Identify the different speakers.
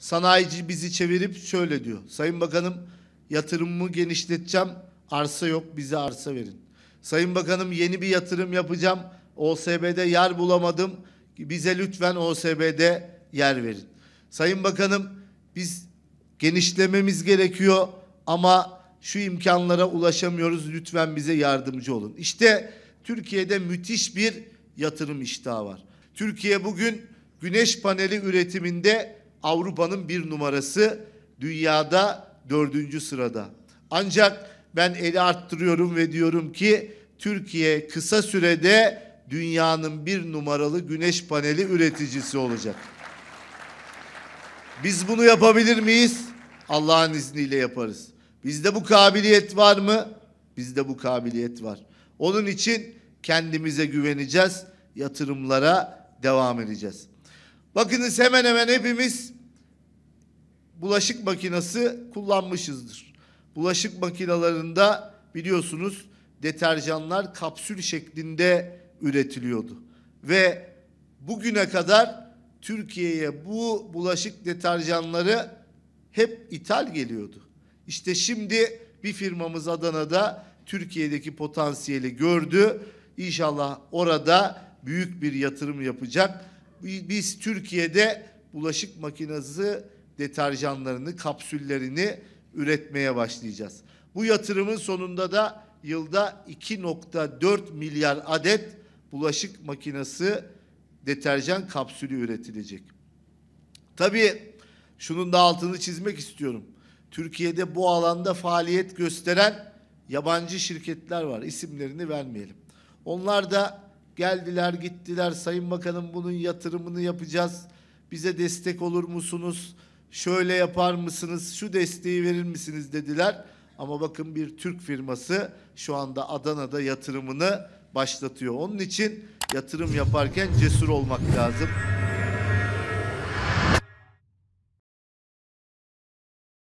Speaker 1: Sanayici bizi çevirip şöyle diyor. Sayın Bakanım yatırımımı genişleteceğim. Arsa yok bize arsa verin. Sayın Bakanım yeni bir yatırım yapacağım. OSB'de yer bulamadım. Bize lütfen OSB'de yer verin. Sayın Bakanım biz genişlememiz gerekiyor ama şu imkanlara ulaşamıyoruz. Lütfen bize yardımcı olun. İşte Türkiye'de müthiş bir yatırım iştahı var. Türkiye bugün güneş paneli üretiminde Avrupa'nın bir numarası, dünyada dördüncü sırada. Ancak ben eli arttırıyorum ve diyorum ki Türkiye kısa sürede dünyanın bir numaralı güneş paneli üreticisi olacak. Biz bunu yapabilir miyiz? Allah'ın izniyle yaparız. Bizde bu kabiliyet var mı? Bizde bu kabiliyet var. Onun için kendimize güveneceğiz, yatırımlara devam edeceğiz. Bakınız hemen hemen hepimiz bulaşık makinesi kullanmışızdır. Bulaşık makinalarında biliyorsunuz deterjanlar kapsül şeklinde üretiliyordu. Ve bugüne kadar Türkiye'ye bu bulaşık deterjanları hep ithal geliyordu. İşte şimdi bir firmamız Adana'da Türkiye'deki potansiyeli gördü. İnşallah orada büyük bir yatırım yapacak. Biz Türkiye'de bulaşık makinesi deterjanlarını, kapsüllerini üretmeye başlayacağız. Bu yatırımın sonunda da yılda 2.4 milyar adet bulaşık makinesi deterjan kapsülü üretilecek. Tabii şunun da altını çizmek istiyorum. Türkiye'de bu alanda faaliyet gösteren yabancı şirketler var. İsimlerini vermeyelim. Onlar da geldiler gittiler. Sayın Bakanım bunun yatırımını yapacağız. Bize destek olur musunuz? şöyle yapar mısınız, şu desteği verir misiniz dediler. Ama bakın bir Türk firması şu anda Adana'da yatırımını başlatıyor. Onun için yatırım yaparken cesur olmak lazım.